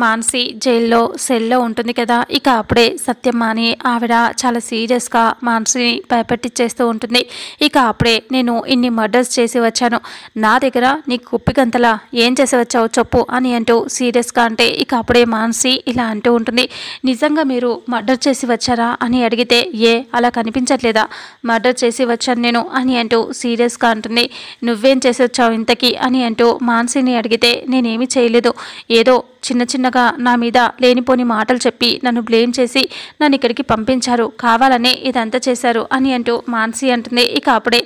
మాన్సి జైల్లో సెల్లో ఉంటుంది కదా ఇక అప్పుడే సత్యమ్మ అని ఆవిడ చాలా సీరియస్గా మాన్సిని భయపెట్టిచ్చేస్తూ ఉంటుంది ఇక అప్పుడే నేను ఇన్ని మర్డర్స్ చేసి వచ్చాను నా దగ్గర నీ కుప్పిగంతలా ఏం చేసి వచ్చావు చెప్పు అని అంటూ సీరియస్గా అంటే ఇక అప్పుడే మాన్సి ఇలా అంటూ ఉంటుంది నిజంగా మీరు మర్డర్ చేసి వచ్చారా అని అడిగితే ఏ అలా కనిపించట్లేదా మర్డర్ చేసి వచ్చాను నేను అని అంటూ సీరియస్గా అంటుంది నువ్వేం చేసి వచ్చావు ఇంతకీ అని అంటూ మాన్సిని అడిగితే నేనేమి చేయలేదు ఏదో చిన్న చిన్నగా నా మీద లేనిపోని మాటలు చెప్పి నన్ను బ్లేమ్ చేసి నన్ను ఇక్కడికి పంపించారు కావాలనే ఇదంతా చేశారు అని అంటూ మాన్సి అంటుంది ఇక అప్పుడే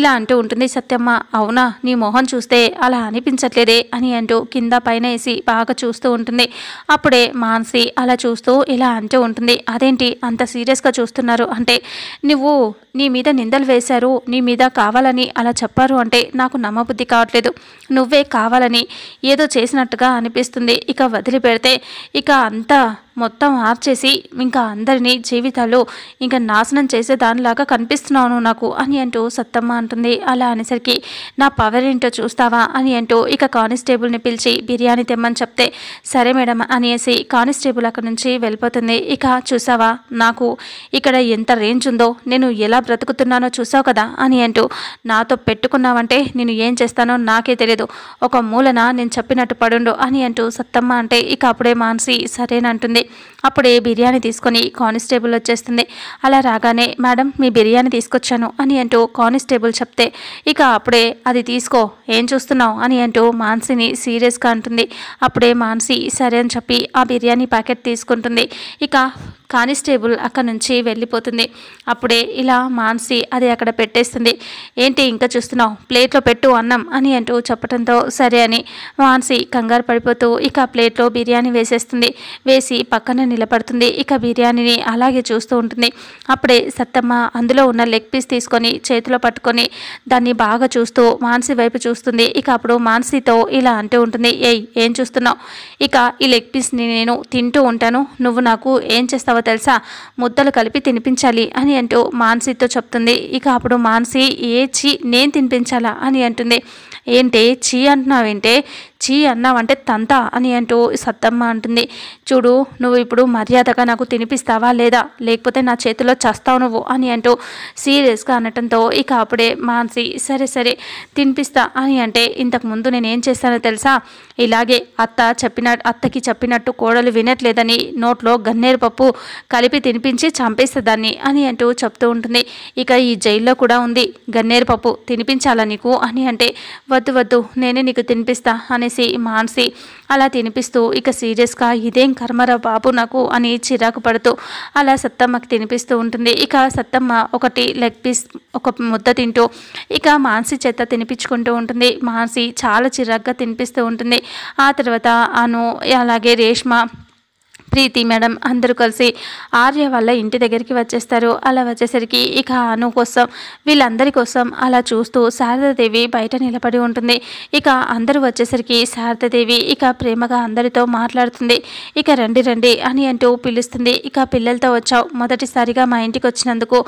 ఇలా అంటూ ఉంటుంది సత్యమ్మ అవునా నీ మొహం చూస్తే అలా అనిపించట్లేదే అని అంటూ కింద పైన వేసి బాగా చూస్తూ ఉంటుంది అప్పుడే మాన్సి అలా చూస్తూ ఇలా అంటూ ఉంటుంది అదేంటి అంత సీరియస్గా చూస్తున్నారు అంటే నువ్వు నీ మీద నిందలు వేశారు నీ మీద కావాలని అలా చెప్పారు అంటే నాకు నమ్మబుద్ధి కావట్లేదు నువ్వే కావాలని ఏదో చేసినట్టుగా అనిపిస్తుంది ఇక ఇక వదిలిపెడితే ఇక అంతా మొత్తం మార్చేసి ఇంకా అందరినీ జీవితాలు ఇంకా నాశనం చేసే దానిలాగా కనిపిస్తున్నాను నాకు అని అంటూ సత్తమ్మ అంటుంది అలా అనేసరికి నా పవర్ ఏంటో చూస్తావా అని అంటూ ఇక కానిస్టేబుల్ని పిలిచి బిర్యానీ తెమ్మని చెప్తే సరే మేడం అనేసి కానిస్టేబుల్ అక్కడి నుంచి వెళ్ళిపోతుంది ఇక చూసావా నాకు ఇక్కడ ఎంత రేంజ్ ఉందో నేను ఎలా బ్రతుకుతున్నానో చూసావు కదా అని అంటూ నాతో పెట్టుకున్నావంటే నేను ఏం చేస్తానో నాకే తెలియదు ఒక మూలన నేను చెప్పినట్టు పడుండు అని అంటూ సత్తమ్మ అంటే ఇక అప్పుడే మానసి సరేనంటుంది అప్పుడే బిర్యానీ తీసుకొని కానిస్టేబుల్ వచ్చేస్తుంది అలా రాగానే మేడం మీ బిర్యానీ తీసుకొచ్చాను అని అంటూ కానిస్టేబుల్ చెప్తే ఇక అప్పుడే అది తీసుకో ఏం చూస్తున్నావు అని అంటూ మాన్సీని సీరియస్గా అంటుంది అప్పుడే మాన్సి సరే అని చెప్పి ఆ బిర్యానీ ప్యాకెట్ తీసుకుంటుంది ఇక కానిస్టేబుల్ అక్కడ నుంచి వెళ్ళిపోతుంది అప్పుడే ఇలా మాన్సి అది అక్కడ పెట్టేస్తుంది ఏంటి ఇంకా చూస్తున్నావు ప్లేట్లో పెట్టు అన్నం అని అంటూ చెప్పడంతో సరే అని మాన్సి కంగారు పడిపోతూ ఇక ప్లేట్లో బిర్యానీ వేసేస్తుంది వేసి పక్కన నిలబడుతుంది ఇక బిర్యానీని అలాగే చూస్తూ ఉంటుంది అప్పుడే సత్తమ్మ అందులో ఉన్న లెగ్ పీస్ తీసుకొని చేతిలో పట్టుకొని దాన్ని బాగా చూస్తూ మాన్సి వైపు చూస్తుంది ఇక అప్పుడు మాన్సితో ఇలా అంటూ ఉంటుంది ఏయ్ ఏం చూస్తున్నావు ఇక ఈ లెగ్ పీస్ని నేను తింటూ ఉంటాను నువ్వు నాకు ఏం చేస్తావో తెలుసా ముద్దలు కలిపి తినిపించాలి అని అంటూ మాన్సీతో చెప్తుంది ఇక అప్పుడు మాన్సీ ఏ చీ నేను తినిపించాలా అని అంటుంది ఏంటి చీ ఏంటే చీ అంటే తంత అని అంటూ సత్తమ్మ అంటుంది చూడు నువ్వు ఇప్పుడు మర్యాదగా నాకు తినిపిస్తావా లేదా లేకపోతే నా చేతిలో చస్తావు నువ్వు అని అంటూ సీరియస్గా అనటంతో ఇక అప్పుడే మాన్సి సరే సరే తినిపిస్తా అని అంటే ఇంతకుముందు నేనేం చేస్తానో తెలుసా ఇలాగే అత్త చెప్పిన అత్తకి చెప్పినట్టు కోడలు వినట్లేదని నోట్లో గన్నేరు పప్పు కలిపి తినిపించి చంపేస్తుందాన్ని అని అంటూ చెప్తూ ఉంటుంది ఇక ఈ జైల్లో కూడా ఉంది గన్నేరు పప్పు తినిపించాలా నీకు అని అంటే వద్దు వద్దు నేనే నీకు తినిపిస్తా అని అనేసి మాన్సి అలా తినిపిస్తూ ఇక సీరియస్గా ఇదేం కర్మరా బాబు నాకు అని చిరాకు పడుతూ అలా సత్తమ్మకి తినిపిస్తూ ఉంటుంది ఇక సత్తమ్మ ఒకటి లెగ్ పీస్ ఒక ముద్ద తింటూ ఇక మాన్సి చెత్త తినిపించుకుంటూ ఉంటుంది మాన్సి చాలా చిరాగ్గా తినిపిస్తూ ఉంటుంది ఆ తర్వాత అను అలాగే రేష్మ ప్రీతి మేడం అందరూ కలిసి ఆర్య వాళ్ళ ఇంటి దగ్గరికి వచ్చేస్తారు అలా వచ్చేసరికి ఇక అను కోసం వీళ్ళందరి కోసం అలా చూస్తూ శారదాదేవి బయట నిలబడి ఉంటుంది ఇక అందరూ వచ్చేసరికి శారదాదేవి ఇక ప్రేమగా అందరితో మాట్లాడుతుంది ఇక రండి రండి అని అంటూ పిలుస్తుంది ఇక పిల్లలతో వచ్చావు మొదటిసారిగా మా ఇంటికి వచ్చినందుకు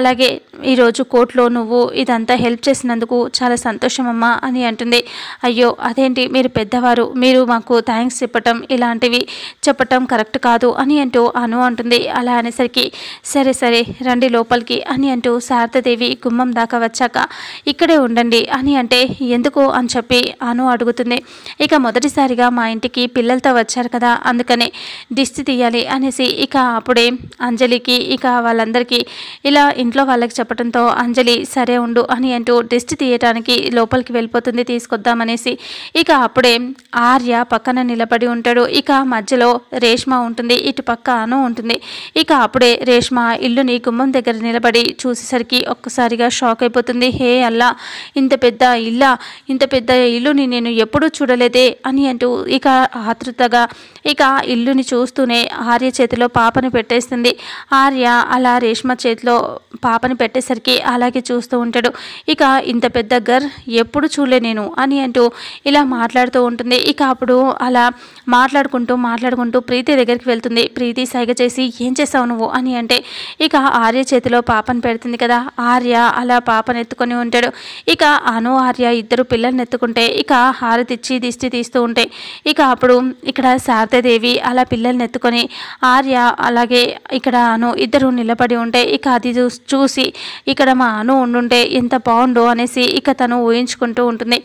అలాగే ఈరోజు కోర్టులో నువ్వు ఇదంతా హెల్ప్ చేసినందుకు చాలా సంతోషమమ్మా అని అంటుంది అయ్యో అదేంటి మీరు పెద్దవారు మీరు మాకు థ్యాంక్స్ చెప్పటం ఇలాంటివి చెప్పటం కరెక్ట్ కరెక్ట్ కాదు అని అంటూ అను అంటుంది అలా అనేసరికి సరే సరే రండి లోపలికి అని అంటూ శారదాదేవి గుమ్మం దాకా వచ్చాక ఇక్కడే ఉండండి అని అంటే ఎందుకు అని చెప్పి అను అడుగుతుంది ఇక మొదటిసారిగా మా ఇంటికి పిల్లలతో వచ్చారు కదా అందుకని దిష్టి తీయాలి అనేసి ఇక అప్పుడే అంజలికి ఇక వాళ్ళందరికీ ఇలా ఇంట్లో వాళ్ళకి చెప్పడంతో అంజలి సరే ఉండు అని అంటూ దిష్టి తీయటానికి లోపలికి వెళ్ళిపోతుంది తీసుకొద్దామనేసి ఇక అప్పుడే ఆర్య పక్కన నిలబడి ఉంటాడు ఇక మధ్యలో రేష్మ ఉంటుంది ఇటు ఇటుపక్కను ఉంటుంది ఇక అప్పుడే రేష్మ ఇల్లుని గుమ్మం దగ్గర నిలబడి చూసేసరికి ఒక్కసారిగా షాక్ అయిపోతుంది హే అల్లా ఇంత పెద్ద ఇల్లా ఇంత పెద్ద ఇల్లుని నేను ఎప్పుడూ చూడలేదే అని అంటూ ఇక ఆతృతగా ఇక ఇల్లుని చూస్తూనే ఆర్య చేతిలో పాపను పెట్టేస్తుంది ఆర్య అలా రేష్మ చేతిలో పాపను పెట్టేసరికి అలాగే చూస్తూ ఉంటాడు ఇక ఇంత పెద్ద గర్ ఎప్పుడు చూలే నేను అని అంటూ ఇలా మాట్లాడుతూ ఉంటుంది ఇక అప్పుడు అలా మాట్లాడుకుంటూ మాట్లాడుకుంటూ ప్రీతి దగ్గరికి వెళ్తుంది ప్రీతి సైగ చేసి ఏం చేసావు నువ్వు అని అంటే ఇక ఆర్య చేతిలో పాపను పెడుతుంది కదా ఆర్య అలా పాపను ఎత్తుకొని ఉంటాడు ఇక అను ఆర్య ఇద్దరు పిల్లల్ని ఎత్తుకుంటే ఇక హారతిచ్చి దిష్టి తీస్తూ ఉంటాయి ఇక అప్పుడు ఇక్కడ శారద సత్యదేవి అలా పిల్లల్ని ఎత్తుకొని ఆర్య అలాగే ఇక్కడ అను ఇద్దరు నిలబడి ఉంటే ఇక అది చూసి ఇక్కడ మా అను ఉండుంటే ఎంత బాగుండు అనేసి ఇక తను ఊహించుకుంటూ ఉంటుంది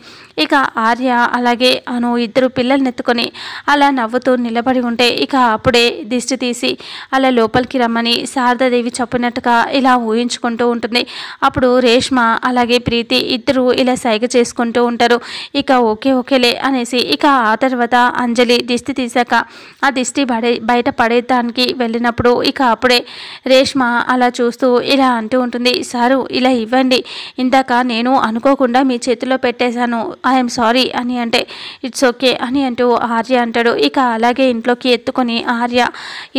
ఇక ఆర్య అలాగే అను ఇద్దరు పిల్లల్ని ఎత్తుకొని అలా నవ్వుతూ నిలబడి ఉంటే ఇక అప్పుడే దిష్టి తీసి అలా లోపలికి రమ్మని శారదాదేవి చెప్పినట్టుగా ఇలా ఊహించుకుంటూ ఉంటుంది అప్పుడు రేష్మ అలాగే ప్రీతి ఇద్దరు ఇలా సైగ చేసుకుంటూ ఉంటారు ఇక ఓకే ఓకేలే అనేసి ఇక ఆ తర్వాత అంజలి దిష్టి తీశాక ఆ దిష్టి పడే బయట పడేదానికి వెళ్ళినప్పుడు ఇక అప్పుడే రేష్మ అలా చూస్తూ ఇలా అంటూ ఉంటుంది సారు ఇలా ఇవ్వండి ఇందాక నేను అనుకోకుండా మీ చేతిలో పెట్టేశాను ఐఎమ్ సారీ అని అంటే ఇట్స్ ఓకే అని అంటూ ఆర్య అంటాడు ఇక అలాగే ఇంట్లోకి ఎత్తుకొని ఆర్య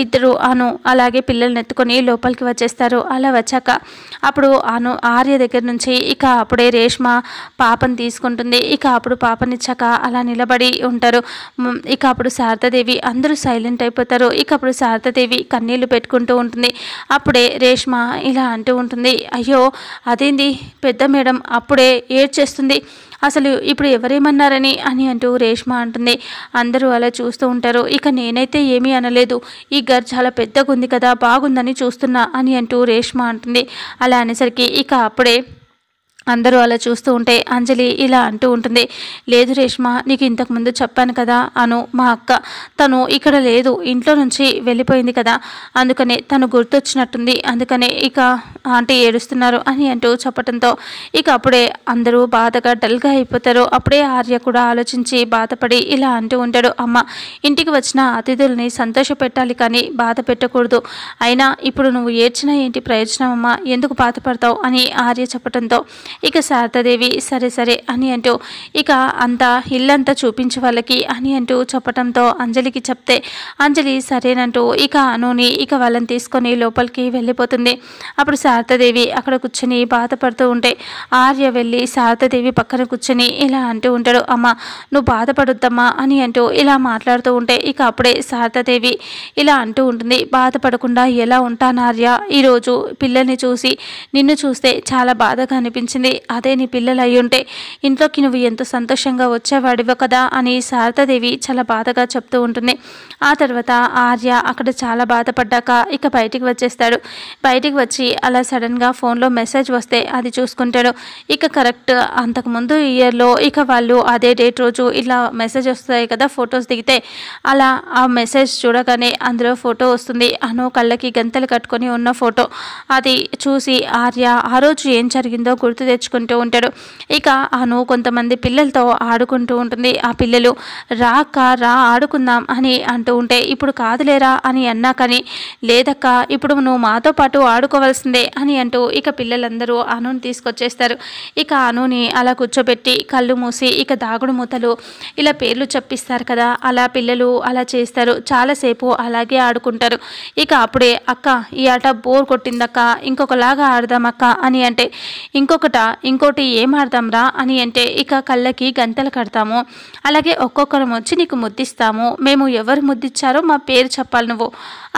ఇద్దరు అను అలాగే పిల్లల్ని ఎత్తుకొని లోపలికి వచ్చేస్తారు అలా వచ్చాక అప్పుడు అను ఆర్య దగ్గర నుంచి ఇక అప్పుడే రేష్మ పాపని తీసుకుంటుంది ఇక అప్పుడు పాపనిచ్చాక అలా నిలబడి ఉంటారు ఇక అప్పుడు శారదాదేవి దేవి అందరూ సైలెంట్ అయిపోతారు ఇక అప్పుడు శారదాదేవి కన్నీళ్లు పెట్టుకుంటూ ఉంటుంది అప్పుడే రేష్మ ఇలా అంటూ ఉంటుంది అయ్యో అదేంది పెద్ద మేడం అప్పుడే ఏడ్చేస్తుంది అసలు ఇప్పుడు ఎవరేమన్నారని అని అంటూ రేష్మ అంటుంది అందరూ అలా చూస్తూ ఉంటారు ఇక నేనైతే ఏమీ అనలేదు ఈ గర్ చాలా పెద్దగా ఉంది కదా బాగుందని చూస్తున్నా అని అంటూ రేష్మ అంటుంది అలా అనేసరికి ఇక అప్పుడే అందరూ అలా చూస్తూ ఉంటే అంజలి ఇలా అంటూ ఉంటుంది లేదు రేష్మ నీకు ఇంతకుముందు చెప్పాను కదా అను మా అక్క తను ఇక్కడ లేదు ఇంట్లో నుంచి వెళ్ళిపోయింది కదా అందుకనే తను గుర్తొచ్చినట్టుంది అందుకనే ఇక ఆంటీ ఏడుస్తున్నారు అని అంటూ చెప్పడంతో ఇక అప్పుడే అందరూ బాధగా డల్గా అయిపోతారు అప్పుడే ఆర్య కూడా ఆలోచించి బాధపడి ఇలా అంటూ ఉంటాడు అమ్మ ఇంటికి వచ్చిన అతిథుల్ని సంతోష పెట్టాలి కానీ బాధ పెట్టకూడదు అయినా ఇప్పుడు నువ్వు ఏడ్చినా ఏంటి ప్రయోజనం అమ్మ ఎందుకు బాధపడతావు అని ఆర్య చెప్పడంతో ఇక శారదాదేవి సరే సరే అని అంటూ ఇక అంతా ఇల్లంతా చూపించి వాళ్ళకి అని అంటూ చెప్పడంతో అంజలికి చెప్తే అంజలి సరేనంటూ ఇక అనుని ఇక వాళ్ళని తీసుకొని లోపలికి వెళ్ళిపోతుంది అప్పుడు శారదాదేవి అక్కడ కూర్చొని బాధపడుతూ ఉంటే ఆర్య వెళ్ళి శారదాదేవి పక్కన కూర్చొని ఇలా అంటూ ఉంటాడు అమ్మ నువ్వు బాధపడొద్దమ్మా అని అంటూ ఇలా మాట్లాడుతూ ఉంటే ఇక అప్పుడే శారదాదేవి ఇలా అంటూ ఉంటుంది బాధపడకుండా ఎలా ఉంటాను ఆర్య ఈరోజు పిల్లల్ని చూసి నిన్ను చూస్తే చాలా బాధగా అనిపించింది వచ్చింది అదే నీ పిల్లలు అయ్యుంటే ఇంట్లోకి నువ్వు ఎంతో సంతోషంగా వచ్చేవాడివో కదా అని శారదాదేవి చాలా బాధగా చెప్తూ ఉంటుంది ఆ తర్వాత ఆర్య అక్కడ చాలా బాధపడ్డాక ఇక బయటికి వచ్చేస్తాడు బయటికి వచ్చి అలా సడన్గా ఫోన్లో మెసేజ్ వస్తే అది చూసుకుంటాడు ఇక కరెక్ట్ అంతకుముందు ఇయర్లో ఇక వాళ్ళు అదే డేట్ రోజు ఇలా మెసేజ్ వస్తాయి కదా ఫొటోస్ దిగితే అలా ఆ మెసేజ్ చూడగానే అందులో ఫోటో వస్తుంది అను కళ్ళకి గంతలు కట్టుకొని ఉన్న ఫోటో అది చూసి ఆర్య ఆ రోజు ఏం జరిగిందో గుర్తు తెచ్చుకుంటూ ఉంటాడు ఇక అను కొంతమంది పిల్లలతో ఆడుకుంటూ ఉంటుంది ఆ పిల్లలు రాక రా ఆడుకుందాం అని అంటూ ఉంటే ఇప్పుడు కాదులేరా అని అన్నా కానీ లేదక్క ఇప్పుడు నువ్వు మాతో పాటు ఆడుకోవాల్సిందే అని అంటూ ఇక పిల్లలందరూ అనుని తీసుకొచ్చేస్తారు ఇక అనుని అలా కూర్చోబెట్టి కళ్ళు మూసి ఇక దాగుడు మూతలు ఇలా పేర్లు చెప్పిస్తారు కదా అలా పిల్లలు అలా చేస్తారు చాలాసేపు అలాగే ఆడుకుంటారు ఇక అప్పుడే అక్క ఈ ఆట బోర్ కొట్టిందక్క ఇంకొకలాగా ఆడదామక్క అని అంటే ఇంకొకట లేదా ఇంకోటి ఏమాడదాంరా అని అంటే ఇక కళ్ళకి గంతలు కడతాము అలాగే ఒక్కొక్కరం వచ్చి నీకు ముద్దిస్తాము మేము ఎవరు ముద్దిచ్చారో మా పేరు చెప్పాలి నువ్వు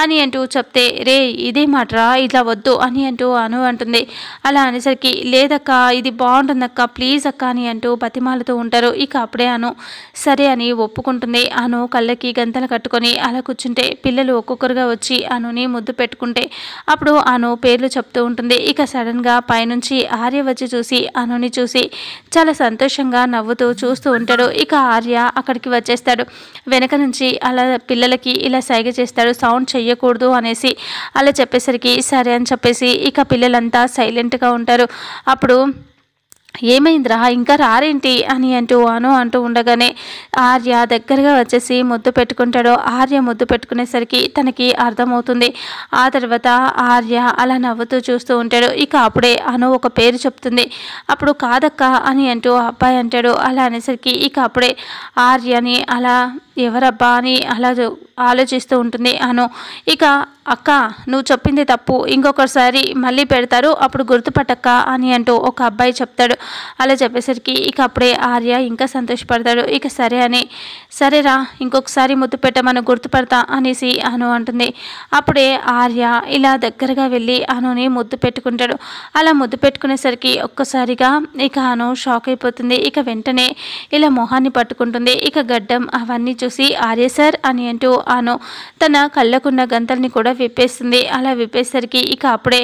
అని అంటూ చెప్తే రే ఇదే మాటరా ఇలా వద్దు అని అంటూ అను అంటుంది అలా అనేసరికి లేదక్క ఇది బాగుంటుందక్క ప్లీజ్ అక్క అని అంటూ బతిమాలతో ఉంటారు ఇక అప్పుడే అను సరే అని ఒప్పుకుంటుంది అను కళ్ళకి గంతలు కట్టుకొని అలా కూర్చుంటే పిల్లలు ఒక్కొక్కరుగా వచ్చి అనుని ముద్దు పెట్టుకుంటే అప్పుడు అను పేర్లు చెప్తూ ఉంటుంది ఇక సడన్గా పైనుంచి ఆర్య వచ్చి చూసి అనుని చూసి చాలా సంతోషంగా నవ్వుతూ చూస్తూ ఉంటాడు ఇక ఆర్య అక్కడికి వచ్చేస్తాడు వెనక నుంచి అలా పిల్లలకి ఇలా సైగ చేస్తాడు సౌండ్ చేయ చెయ్యకూడదు అనేసి అలా చెప్పేసరికి సరే అని చెప్పేసి ఇక పిల్లలంతా సైలెంట్గా ఉంటారు అప్పుడు ఏమైందిరా ఇంకా రారేంటి అని అంటూ అను అంటూ ఉండగానే ఆర్య దగ్గరగా వచ్చేసి ముద్దు పెట్టుకుంటాడో ఆర్య ముద్దు పెట్టుకునేసరికి తనకి అర్థమవుతుంది ఆ తర్వాత ఆర్య అలా నవ్వుతూ చూస్తూ ఉంటాడు ఇక అప్పుడే అను ఒక పేరు చెప్తుంది అప్పుడు కాదక్క అని అంటూ అబ్బాయి అంటాడు అలా అనేసరికి ఇక అప్పుడే ఆర్యని అలా ఎవరబ్బా అని అలా ఆలోచిస్తూ ఉంటుంది అను ఇక అక్క నువ్వు చెప్పింది తప్పు ఇంకొకసారి మళ్ళీ పెడతారు అప్పుడు గుర్తుపట్టక్క అని అంటూ ఒక అబ్బాయి చెప్తాడు అలా చెప్పేసరికి ఇక అప్పుడే ఆర్య ఇంకా సంతోషపడతాడు ఇక సరే అని సరేరా ఇంకొకసారి ముద్దు పెట్టమని గుర్తుపడతా అనేసి అను అంటుంది అప్పుడే ఆర్య ఇలా దగ్గరగా వెళ్ళి అనుని ముద్దు పెట్టుకుంటాడు అలా ముద్దు పెట్టుకునేసరికి ఒక్కసారిగా ఇక అను షాక్ అయిపోతుంది ఇక వెంటనే ఇలా మొహాన్ని పట్టుకుంటుంది ఇక గడ్డం అవన్నీ చూసి ఆర్య సార్ అని అంటూ ఆను తన కళ్ళకున్న గంతల్ని కూడా విప్పేస్తుంది అలా విప్పేసరికి ఇక అప్పుడే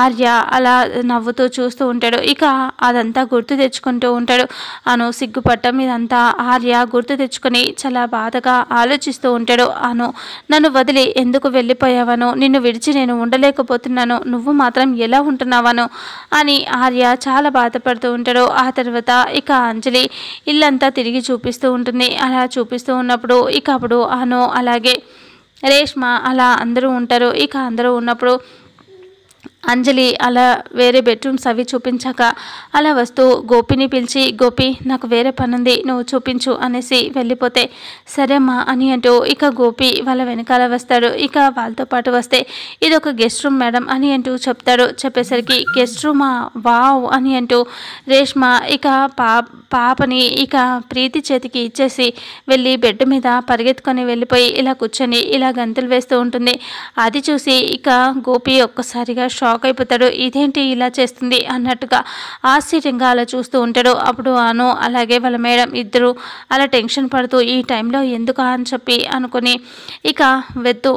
ఆర్య అలా నవ్వుతూ చూస్తూ ఉంటాడు ఇక అదంతా గుర్తు తెచ్చుకుంటూ ఉంటాడు అను సిగ్గుపట్టం ఇదంతా ఆర్య గుర్తు తెచ్చుకొని చాలా బాధగా ఆలోచిస్తూ ఉంటాడు అను నన్ను వదిలి ఎందుకు వెళ్ళిపోయావనో నిన్ను విడిచి నేను ఉండలేకపోతున్నాను నువ్వు మాత్రం ఎలా ఉంటున్నావను అని ఆర్య చాలా బాధపడుతూ ఉంటాడు ఆ తర్వాత ఇక అంజలి ఇల్లంతా తిరిగి చూపిస్తూ ఉంటుంది అలా చూపిస్తూ ఉన్నప్పుడు ఇక అప్పుడు అను అలాగే రేష్మ అలా అందరూ ఉంటారు ఇక అందరూ ఉన్నప్పుడు అంజలి అలా వేరే బెడ్రూమ్స్ అవి చూపించాక అలా వస్తూ గోపిని పిలిచి గోపి నాకు వేరే పనుంది నువ్వు చూపించు అనేసి వెళ్ళిపోతే సరేమ్మా అని అంటూ ఇక గోపి వాళ్ళ వెనకాల వస్తాడు ఇక వాళ్ళతో పాటు వస్తే ఇది ఒక గెస్ట్ రూమ్ మేడం అని అంటూ చెప్తాడు చెప్పేసరికి గెస్ట్ రూమా వావ్ అని అంటూ రేష్మ ఇక పాపని ఇక ప్రీతి చేతికి ఇచ్చేసి వెళ్ళి బెడ్ మీద పరిగెత్తుకొని వెళ్ళిపోయి ఇలా కూర్చొని ఇలా గంతులు వేస్తూ ఉంటుంది అది చూసి ఇక గోపి ఒక్కసారిగా షాప్ షాక్ అయిపోతాడు ఇదేంటి ఇలా చేస్తుంది అన్నట్టుగా ఆశ్చర్యంగా అలా చూస్తూ ఉంటాడు అప్పుడు అను అలాగే వాళ్ళ మేడం ఇద్దరు అలా టెన్షన్ పడుతూ ఈ టైంలో ఎందుకు అని చెప్పి అనుకుని ఇక వెద్దు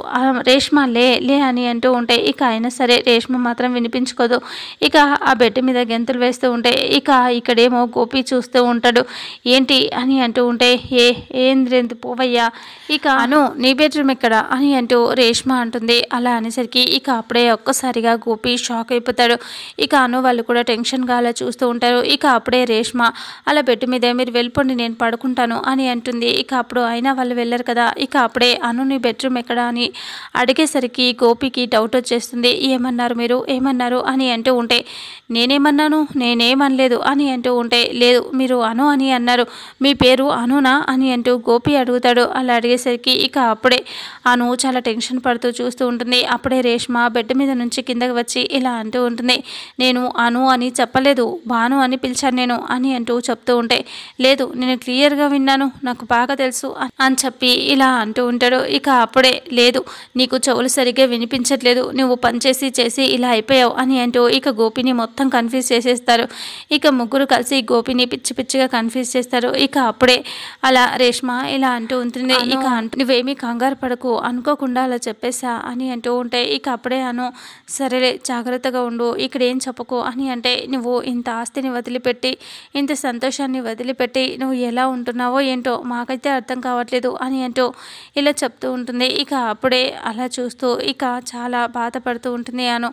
రేష్మ లే లే అని అంటూ ఉంటే ఇక అయినా సరే రేష్మ మాత్రం వినిపించుకోదు ఇక ఆ బెడ్ మీద గెంతులు వేస్తూ ఉంటే ఇక ఇక్కడేమో గోపి చూస్తూ ఉంటాడు ఏంటి అని అంటూ ఉంటే ఏ ఏంద్రెందు పోవయ్యా ఇక అను నీ బెడ్రూమ్ ఎక్కడ అని అంటూ రేష్మ అంటుంది అలా అనేసరికి ఇక అప్పుడే ఒక్కసారిగా గోపి చూపి షాక్ అయిపోతాడు ఇక అను వాళ్ళు కూడా టెన్షన్గా అలా చూస్తూ ఉంటారు ఇక అప్పుడే రేష్మ అలా బెడ్ మీదే మీరు వెళ్ళిపోండి నేను పడుకుంటాను అని అంటుంది ఇక అప్పుడు అయినా వాళ్ళు వెళ్ళరు కదా ఇక అప్పుడే అనుని బెడ్రూమ్ ఎక్కడా అని అడిగేసరికి గోపికి డౌట్ వచ్చేస్తుంది ఏమన్నారు మీరు ఏమన్నారు అని అంటూ ఉంటే నేనేమన్నాను నేనేమనలేదు అని అంటూ ఉంటే లేదు మీరు అను అని అన్నారు మీ పేరు అనునా అని అంటూ గోపి అడుగుతాడు అలా అడిగేసరికి ఇక అప్పుడే అను చాలా టెన్షన్ పడుతూ చూస్తూ ఉంటుంది అప్పుడే రేష్మ బెడ్ మీద నుంచి కిందకి వచ్చి వచ్చి ఇలా అంటూ ఉంటుంది నేను అను అని చెప్పలేదు భాను అని పిలిచాను నేను అని అంటూ చెప్తూ ఉంటే లేదు నేను క్లియర్గా విన్నాను నాకు బాగా తెలుసు అని చెప్పి ఇలా అంటూ ఉంటాడు ఇక అప్పుడే లేదు నీకు చెవులు సరిగ్గా వినిపించట్లేదు నువ్వు పనిచేసి చేసి ఇలా అయిపోయావు అని అంటూ ఇక గోపిని మొత్తం కన్ఫ్యూజ్ చేసేస్తారు ఇక ముగ్గురు కలిసి గోపిని పిచ్చి పిచ్చిగా కన్ఫ్యూజ్ చేస్తారు ఇక అప్పుడే అలా రేష్మ ఇలా అంటూ ఉంటుంది ఇక నువ్వేమీ కంగారు పడకు అనుకోకుండా అలా చెప్పేసా అని అంటూ ఉంటే ఇక అప్పుడే అను సరేలే జాగ్రత్తగా ఉండు ఇక్కడ ఏం చెప్పకు అని అంటే నువ్వు ఇంత ఆస్తిని వదిలిపెట్టి ఇంత సంతోషాన్ని వదిలిపెట్టి నువ్వు ఎలా ఉంటున్నావో ఏంటో మాకైతే అర్థం కావట్లేదు అని అంటూ ఇలా చెప్తూ ఉంటుంది ఇక అప్పుడే అలా చూస్తూ ఇక చాలా బాధపడుతూ ఉంటుంది అను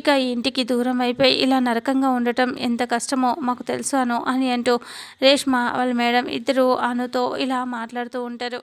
ఇక ఇంటికి దూరం అయిపోయి ఇలా నరకంగా ఉండటం ఎంత కష్టమో మాకు తెలుసు అను అని అంటూ రేష్మ వాళ్ళ మేడం ఇద్దరు అనుతో ఇలా మాట్లాడుతూ ఉంటారు